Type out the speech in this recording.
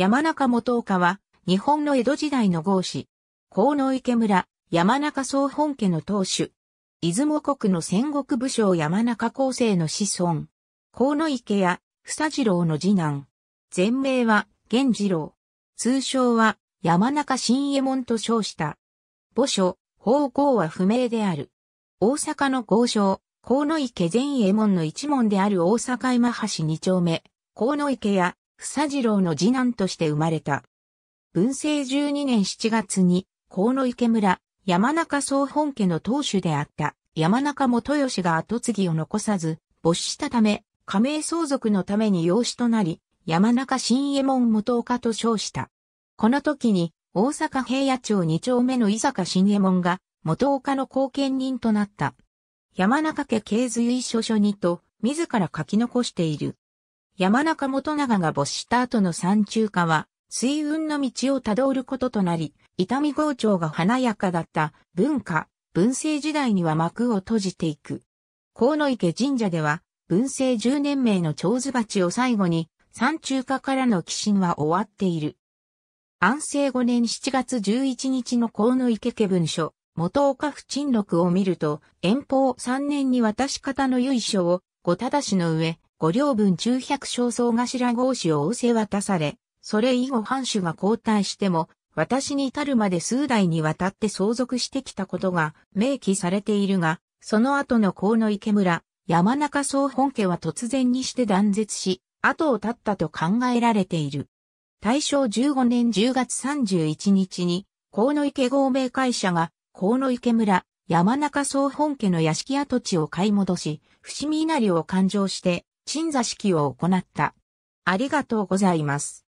山中元岡は、日本の江戸時代の豪士、河野池村、山中総本家の当主、出雲国の戦国武将山中高生の子孫、河野池や、さ次郎の次男、全名は、源次郎、通称は、山中新右衛門と称した。墓所、方向は不明である。大阪の豪商、河野池前衛門の一門である大阪今橋二丁目、河野池や房次郎の次男として生まれた。文政十二年七月に、河野池村、山中総本家の当主であった山中元義が後継ぎを残さず、没したため、加盟相続のために養子となり、山中新右衛門元岡と称した。この時に、大阪平野町二丁目の伊坂新右衛門が、元岡の後見人となった。山中家系随所書にと、自ら書き残している。山中元長が没した後の山中華は、水運の道をたどることとなり、伊丹郷町が華やかだった文化、文政時代には幕を閉じていく。河野池神社では、文政10年名の長寿鉢を最後に、山中華からの寄進は終わっている。安政5年7月11日の河野池家文書、元岡府沈録を見ると、遠方3年に渡し方の由緒を、ごただしの上、五両分中百姓総頭合子を仰せ渡され、それ以後藩主が交代しても、私に至るまで数代にわたって相続してきたことが明記されているが、その後の河野池村、山中総本家は突然にして断絶し、後を絶ったと考えられている。大正15年10月31日に、河野池合名会社が、河野池村、山中総本家の屋敷跡地を買い戻し、伏見稲荷を勘定して、鎮座式を行った。ありがとうございます。